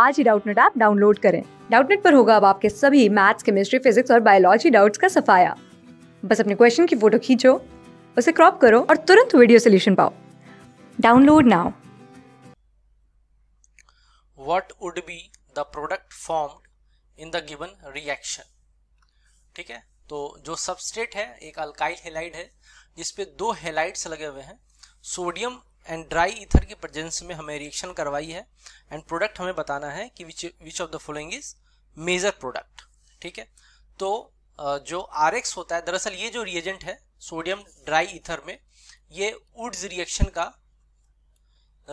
आज ही Doubtnut app download करें डाउटनेट पर होगा अब आपके सभी मैथ्स केमिस्ट्री फिजिक्स और बायोलॉजी डाउट्स का सफाया बस अपने क्वेश्चन की फोटो खींचो उसे क्रॉप करो और तुरंत वीडियो सोल्यूशन पाओ download now what would be the product form in the given reaction ठीक है तो जो सबस्टेट है एक अल्काइल हेलाइड है जिसपे दो हेलाइड्स लगे हुए हैं सोडियम एंड ड्राई ईथर की प्रजेंस में हमें रिएक्शन करवाई है एंड प्रोडक्ट हमें बताना है कि which which of the following is major product ठीक है तो जो आर होता है दरअसल ये जो रिएजेंट है सोडियम ड्राई ईथर में ये वुड्स रिएक्शन का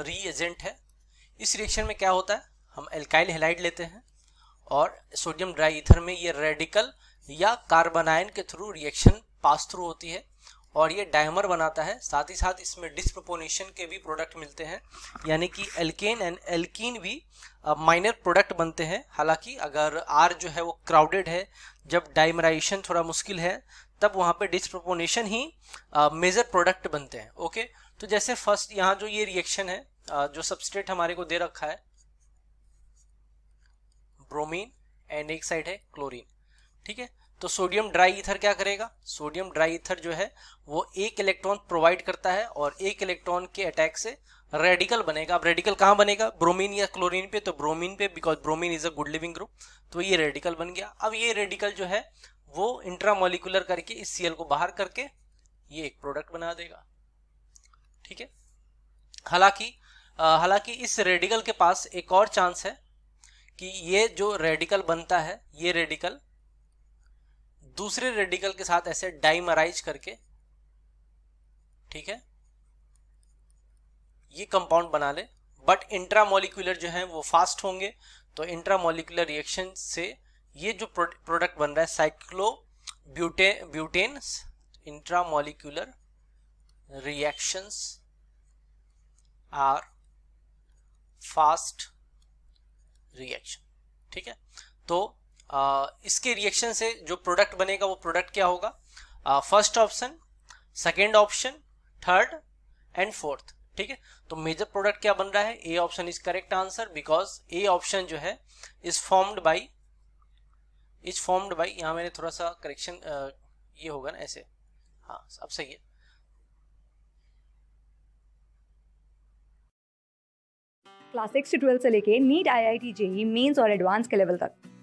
रिएजेंट है इस रिएक्शन में क्या होता है हम एल्काइल हेलाइड लेते हैं और सोडियम ड्राई ईथर में ये रेडिकल या कार्बनायन के थ्रू रिएक्शन पास थ्रू होती है और ये डायमर बनाता है साथ ही साथ इसमें डिस्प्रोपोनेशन के भी प्रोडक्ट मिलते हैं यानी कि एल्केन एंड एल्कीन भी माइनर प्रोडक्ट बनते हैं हालांकि अगर आर जो है वो क्राउडेड है जब डायमराइजेशन थोड़ा मुश्किल है तब वहाँ पे डिस्प्रोपोनेशन ही मेजर प्रोडक्ट बनते हैं ओके तो जैसे फर्स्ट यहाँ जो ये रिएक्शन है आ, जो सबस्टेट हमारे को दे रखा है ब्रोमीन एंड एक साइड है क्लोरीन ठीक है तो सोडियम ड्राई ईथर क्या करेगा सोडियम ड्राई ईथर जो है वो एक इलेक्ट्रॉन प्रोवाइड करता है और एक इलेक्ट्रॉन के अटैक से रेडिकल बनेगा अब रेडिकल कहाँ बनेगा ब्रोमीन या क्लोरीन पे तो ब्रोमीन पे because bromine is a good leaving group तो ये रेडिकल बन गया अब ये रेडिकल जो है वो इंट्रामोलिकुलर करके इस सीएल को बाहर करके ये एक प्रोडक्ट बना देगा ठीक है हालांकि हालांकि इस रेडिकल के पास एक और चांस है कि ये जो रेडिकल बनता है ये रेडिकल दूसरे रेडिकल के साथ ऐसे डाइमराइज करके ठीक है ये कंपाउंड बना ले बट इंट्रामोलिकुलर जो है वो फास्ट होंगे तो इंट्रामोलिकुलर रिएक्शन से ये जो प्रोडक्ट बन रहा है cyclo bute butane intramolecular reactions are fast reaction ठीक है तो इसके रिएक्शन से जो प्रोडक्ट बनेगा वो प्रोडक्ट क्या होगा first option second option third and fourth ठीक है तो मेजर प्रोडक्ट क्या बन रहा है A option is correct answer because A option जो है is formed by is formed by यहां मैंने थोड़ा सा करेक्शन ये होगा ना ऐसे हाँ अब सही है क्लास सिक्स से ट्वेल्थ से लेके NEET I I T JEE mains और एडवांस के लेवल तक